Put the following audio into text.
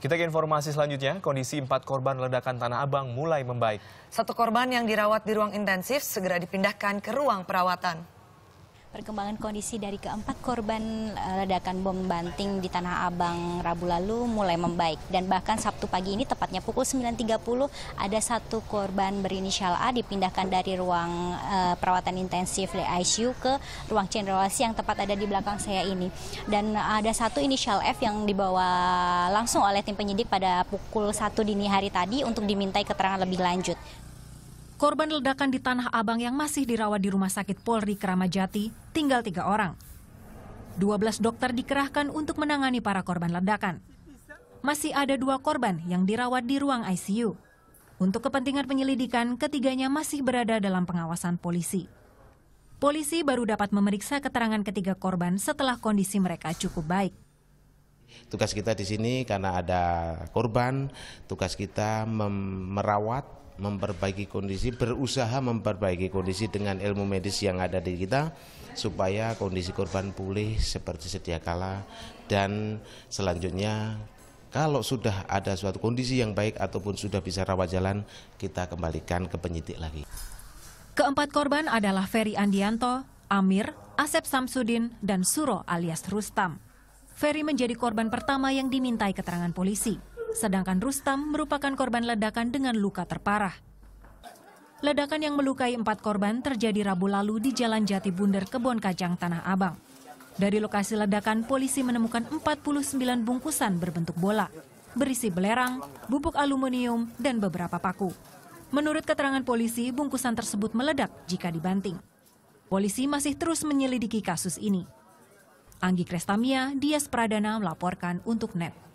Kita ke informasi selanjutnya, kondisi empat korban ledakan Tanah Abang mulai membaik. Satu korban yang dirawat di ruang intensif segera dipindahkan ke ruang perawatan. Perkembangan kondisi dari keempat korban eh, ledakan bom Banting di Tanah Abang Rabu lalu mulai membaik dan bahkan Sabtu pagi ini tepatnya pukul 9.30 ada satu korban berinisial A dipindahkan dari ruang uh, perawatan intensif di ICU ke ruang cenderawasi yang tepat ada di belakang saya ini dan ada satu inisial F yang dibawa langsung oleh tim penyidik pada pukul 1 dini hari tadi untuk dimintai keterangan lebih lanjut. Korban ledakan di Tanah Abang yang masih dirawat di Rumah Sakit Polri Kramajati tinggal tiga orang. 12 dokter dikerahkan untuk menangani para korban ledakan. Masih ada dua korban yang dirawat di ruang ICU. Untuk kepentingan penyelidikan, ketiganya masih berada dalam pengawasan polisi. Polisi baru dapat memeriksa keterangan ketiga korban setelah kondisi mereka cukup baik. Tugas kita di sini karena ada korban, tugas kita merawat memperbaiki kondisi, berusaha memperbaiki kondisi dengan ilmu medis yang ada di kita supaya kondisi korban pulih seperti sedia kala dan selanjutnya kalau sudah ada suatu kondisi yang baik ataupun sudah bisa rawat jalan, kita kembalikan ke penyidik lagi. Keempat korban adalah Ferry Andianto, Amir, Asep Samsudin, dan Suro alias Rustam. Ferry menjadi korban pertama yang dimintai keterangan polisi sedangkan Rustam merupakan korban ledakan dengan luka terparah. Ledakan yang melukai empat korban terjadi Rabu lalu di Jalan Jati Bundar Kebon Kajang Tanah Abang. Dari lokasi ledakan, polisi menemukan 49 bungkusan berbentuk bola, berisi belerang, bubuk aluminium, dan beberapa paku. Menurut keterangan polisi, bungkusan tersebut meledak jika dibanting. Polisi masih terus menyelidiki kasus ini. Anggi Krestamia, Dias Pradana melaporkan untuk NET.